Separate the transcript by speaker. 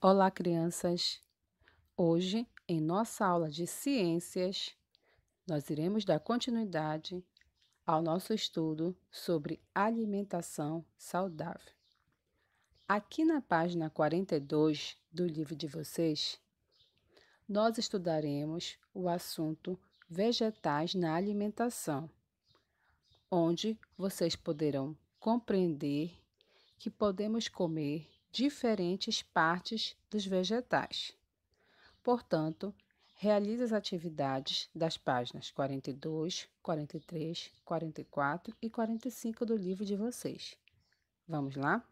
Speaker 1: Olá, crianças! Hoje, em nossa aula de ciências, nós iremos dar continuidade ao nosso estudo sobre alimentação saudável. Aqui na página 42 do livro de vocês, nós estudaremos o assunto vegetais na alimentação, onde vocês poderão compreender que podemos comer diferentes partes dos vegetais. Portanto, realiza as atividades das páginas 42, 43, 44 e 45 do livro de vocês. Vamos lá?